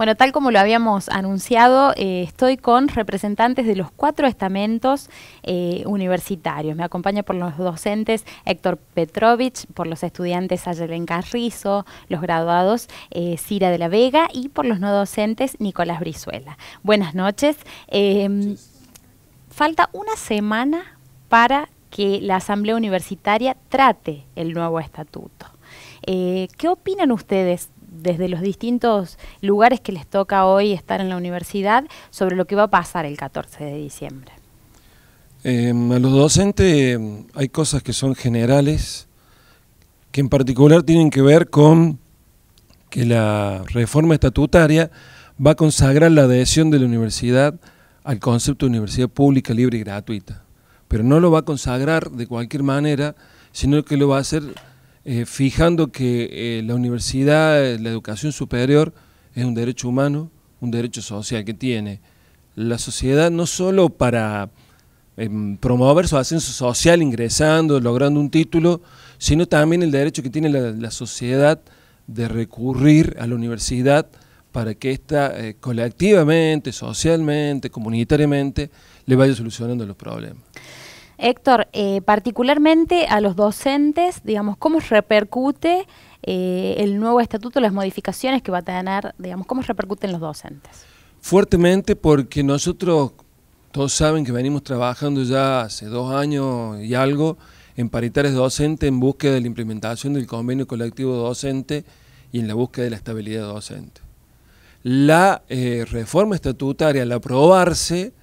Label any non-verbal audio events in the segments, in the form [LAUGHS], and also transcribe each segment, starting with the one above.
Bueno, tal como lo habíamos anunciado, eh, estoy con representantes de los cuatro estamentos eh, universitarios. Me acompaña por los docentes Héctor Petrovich, por los estudiantes Ayelen Carrizo, los graduados eh, Cira de la Vega y por los no docentes Nicolás Brizuela. Buenas noches. Em, falta una semana para que la Asamblea Universitaria trate el nuevo estatuto. ¿Qué opinan ustedes desde los distintos lugares que les toca hoy estar en la universidad sobre lo que va a pasar el 14 de diciembre. Em, a los docentes em, hay cosas que son generales, que en particular tienen que ver con que la reforma estatutaria va a consagrar la adhesión de la universidad al concepto de universidad pública, libre y gratuita. Pero no lo va a consagrar de cualquier manera, sino que lo va a hacer eh, fijando que eh, la universidad, la educación superior, es un derecho humano, un derecho social que tiene la sociedad no solo para em, promover su ascenso social ingresando, logrando un título, sino también el derecho que tiene la, la sociedad de recurrir a la universidad para que ésta eh, colectivamente, socialmente, comunitariamente, le vaya solucionando los problemas. Héctor, eh, particularmente a los docentes, digamos, ¿cómo repercute eh, el nuevo estatuto, las modificaciones que va a tener, digamos, cómo repercuten los docentes? Fuertemente porque nosotros, todos saben que venimos trabajando ya hace dos años y algo en paritarias docentes en búsqueda de la implementación del convenio colectivo docente y en la búsqueda de la estabilidad docente. La eh, reforma estatutaria, al aprobarse,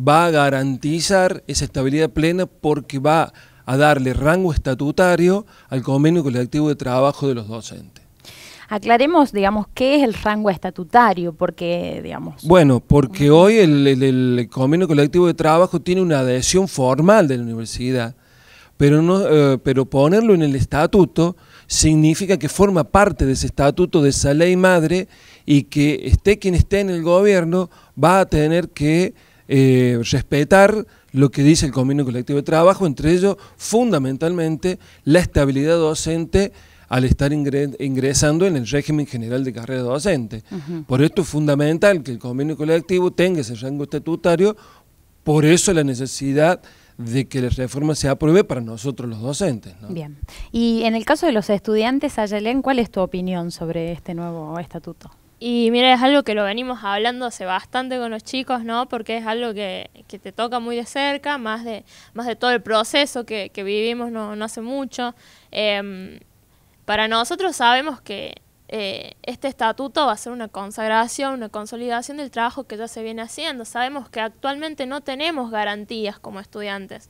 va a garantizar esa estabilidad plena porque va a darle rango estatutario al convenio colectivo de trabajo de los docentes. Aclaremos, digamos, qué es el rango estatutario, porque, digamos... Bueno, porque hoy el, convenio colectivo de trabajo tiene una adhesión formal de la universidad, pero, no, eh, pero ponerlo en el estatuto significa que forma parte de ese estatuto, de esa ley madre, y que esté quien esté en el gobierno, va a tener que eh, respetar lo que dice el convenio colectivo de trabajo, entre ellos fundamentalmente la estabilidad docente al estar ingresando en el régimen general de carrera docente. Por esto es fundamental que el convenio colectivo tenga ese rango estatutario, por eso la necesidad de que la reforma se apruebe para nosotros los docentes. Bien. Y en el caso de los estudiantes, Ayelén, ¿cuál es tu opinión sobre este nuevo estatuto? Y mira, es algo que lo venimos hablando hace bastante con los chicos, ¿no? Porque es algo que, te toca muy de cerca, más de, más de todo el proceso que, vivimos no, hace mucho. Em, para nosotros sabemos que eh, este estatuto va a ser una consagración, una consolidación del trabajo que ya se viene haciendo. Sabemos que actualmente no tenemos garantías como estudiantes.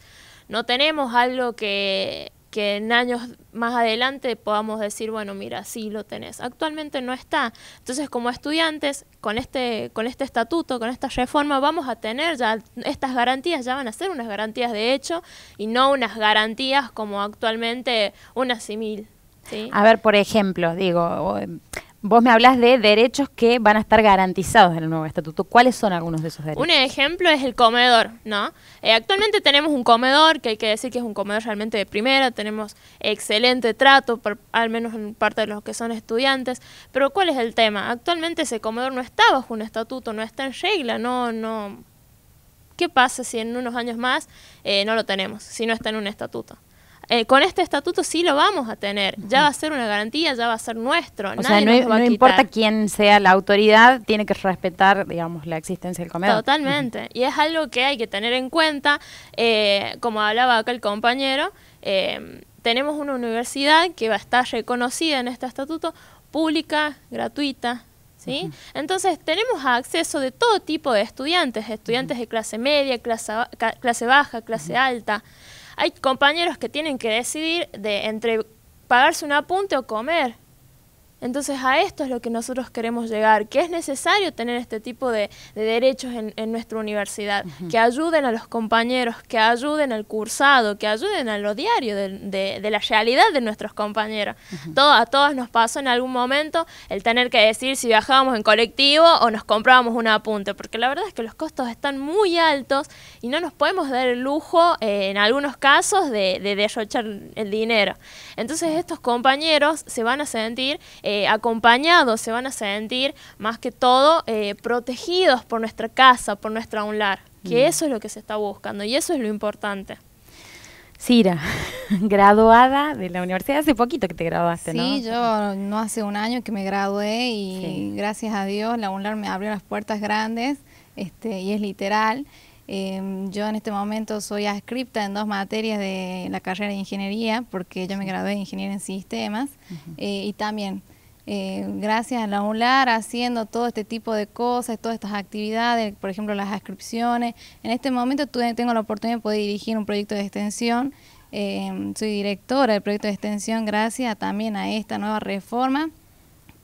No tenemos algo que que en años más adelante podamos decir, bueno, mira, sí lo tenés. Actualmente no está. Entonces, como estudiantes, con este, con este estatuto, con esta reforma, vamos a tener ya estas garantías, ya van a ser unas garantías de hecho y no unas garantías como actualmente unas y ¿sí? A ver, por ejemplo, digo, em, Vos me hablas de derechos que van a estar garantizados en el nuevo estatuto. ¿Cuáles son algunos de esos derechos? Un ejemplo es el comedor, ¿no? Eh, actualmente tenemos un comedor, que hay que decir que es un comedor realmente de primera, tenemos excelente trato, al menos en parte de los que son estudiantes, pero ¿cuál es el tema? Actualmente ese comedor no está bajo un estatuto, no está en regla, no, no... ¿Qué pasa si en unos años más eh, no lo tenemos, si no está en un estatuto? Eh, con este estatuto sí lo vamos a tener, ya va a ser una garantía, ya va a ser nuestro. O sea, no, importa quién sea la autoridad, tiene que respetar, digamos, la existencia del comedor. Totalmente, y es algo que hay que tener en cuenta, eh, como hablaba acá el compañero, eh, tenemos una universidad que va a estar reconocida en este estatuto, pública, gratuita, ¿Sí? Entonces tenemos acceso de todo tipo de estudiantes, estudiantes de clase media, clase, clase baja, clase alta. Hay compañeros que tienen que decidir de entre pagarse un apunte o comer. Entonces a esto es lo que nosotros queremos llegar, que es necesario tener este tipo de, derechos en, nuestra universidad, que ayuden a los compañeros, que ayuden al cursado, que ayuden a lo diario de, la realidad de nuestros compañeros. a todos nos pasó en algún momento el tener que decir si viajábamos en colectivo o nos comprábamos un apunte, porque la verdad es que los costos están muy altos y no nos podemos dar el lujo eh, en algunos casos de, derrochar el dinero. Entonces estos compañeros se van a sentir... Eh, acompañados, se van a sentir más que todo eh, protegidos por nuestra casa, por nuestra UNLAR, que mm. eso es lo que se está buscando y eso es lo importante. Cira, [LAUGHS] graduada de la universidad, hace poquito que te graduaste, ¿no? Sí, yo no hace un año que me gradué y gracias a Dios la UNLAR me abrió las puertas grandes este, y es literal. Em, yo en este momento soy adscripta en dos materias de la carrera de ingeniería, porque yo me gradué de ingeniería en sistemas, eh, y también eh, gracias a la ULAR, haciendo todo este tipo de cosas, todas estas actividades, por ejemplo las inscripciones. En este momento tengo la oportunidad de poder dirigir un proyecto de extensión, eh, soy directora del proyecto de extensión gracias también a esta nueva reforma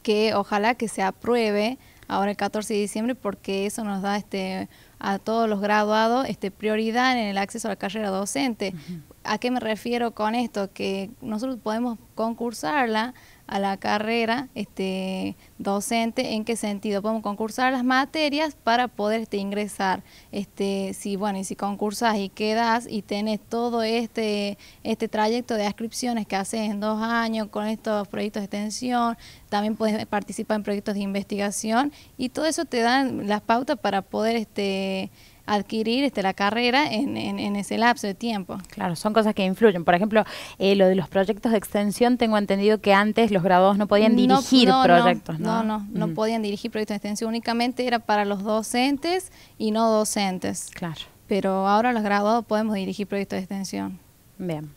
que ojalá que se apruebe ahora el 14 de diciembre porque eso nos da este a todos los graduados este, prioridad en el acceso a la carrera docente. ¿A qué me refiero con esto? Que nosotros podemos concursarla a la carrera este, docente, en qué sentido podemos concursar las materias para poder este, ingresar. Este, si, bueno, y si concursas y quedas y tenés todo este, este trayecto de adscripciones que haces en dos años con estos proyectos de extensión, también puedes participar en proyectos de investigación y todo eso te dan las pautas para poder este, adquirir este, la carrera en, ese lapso de tiempo. Claro, son cosas que influyen. Por ejemplo, eh, lo de los proyectos de extensión, tengo entendido que antes los graduados no podían dirigir proyectos. No, no, no, podían dirigir proyectos de extensión, únicamente era para los docentes y no docentes. Claro. Pero ahora los graduados podemos dirigir proyectos de extensión. Bien.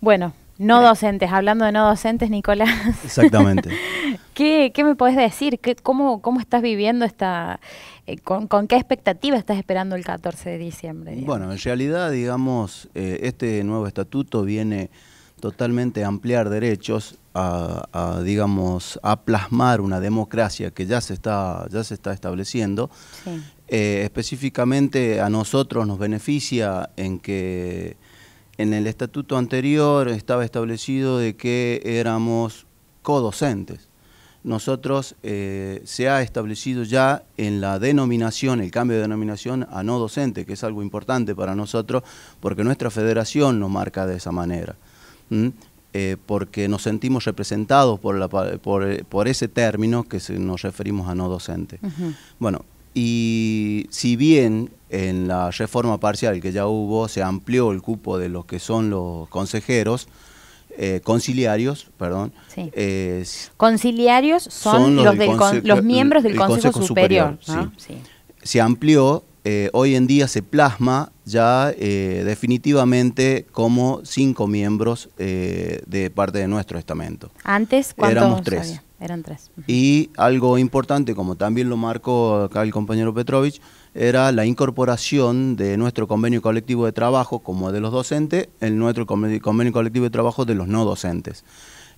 Bueno, no docentes, hablando de no docentes, Nicolás. Exactamente. [LAUGHS] ¿Qué, me puedes decir? cómo, estás viviendo esta... Eh, con, qué expectativa estás esperando el 14 de diciembre? Bueno, en realidad, digamos, eh, este nuevo estatuto viene totalmente a ampliar derechos, a, digamos, a plasmar una democracia que ya se está, ya se está estableciendo. Eh, específicamente a nosotros nos beneficia en que en el estatuto anterior estaba establecido de que éramos codocentes nosotros eh, se ha establecido ya en la denominación, el cambio de denominación a no docente, que es algo importante para nosotros, porque nuestra federación nos marca de esa manera. Eh, porque nos sentimos representados por, ese término que nos referimos a no docente. Bueno, y si bien en la reforma parcial que ya hubo se amplió el cupo de los que son los consejeros, eh, conciliarios, perdón. conciliarios son, los, miembros del Consejo, Superior. sí. Se amplió, eh, hoy en día se plasma ya eh, definitivamente como cinco miembros de parte de nuestro estamento. Antes, ¿cuántos Éramos tres. Eran Y algo importante, como también lo marcó acá el compañero Petrovich, era la incorporación de nuestro convenio colectivo de trabajo como de los docentes en nuestro convenio colectivo de trabajo de los no docentes.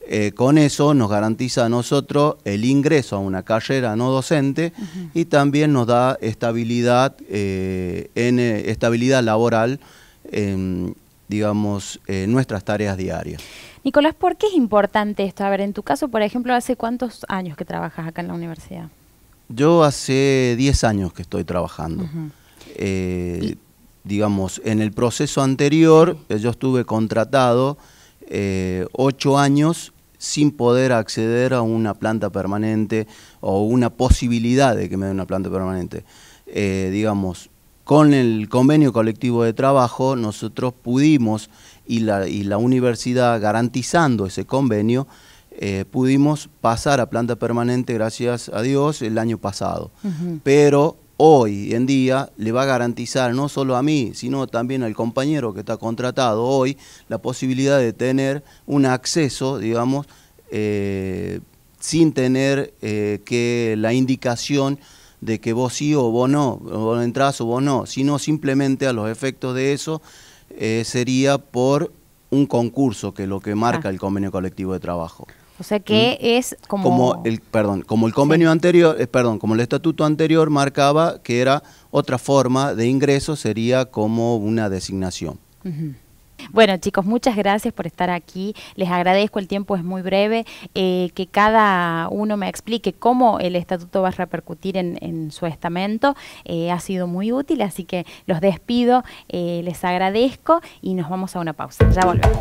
Eh, con eso nos garantiza a nosotros el ingreso a una carrera no docente y también nos da estabilidad, eh, en, eh, estabilidad laboral en, digamos, en nuestras tareas diarias. Nicolás, ¿por qué es importante esto? A ver, en tu caso, por ejemplo, ¿hace cuántos años que trabajas acá en la universidad? Yo hace 10 años que estoy trabajando. Eh, digamos, en el proceso anterior eh, yo estuve contratado eh, ocho 8 años sin poder acceder a una planta permanente o una posibilidad de que me dé una planta permanente. digamos, con el convenio colectivo de trabajo nosotros pudimos y la universidad garantizando ese convenio eh, pudimos pasar a planta permanente, gracias a Dios, el año pasado. Pero hoy en día le va a garantizar no solo a mí, sino también al compañero que está contratado hoy, la posibilidad de tener un acceso, digamos, eh, sin tener eh, que la indicación de que vos sí o vos no, vos entras o vos no, sino simplemente a los efectos de eso sería por un concurso que es lo que marca ah. el convenio colectivo de trabajo. O sea que es como... como el, perdón, como el convenio anterior, eh, perdón, como el estatuto anterior marcaba que era otra forma de ingreso, sería como una designación. Bueno chicos, muchas gracias por estar aquí. Les agradezco, el tiempo es muy breve. Eh, que cada uno me explique cómo el estatuto va a repercutir en, su estamento. Eh, ha sido muy útil, así que los despido, les agradezco y nos vamos a una pausa. Ya volvemos.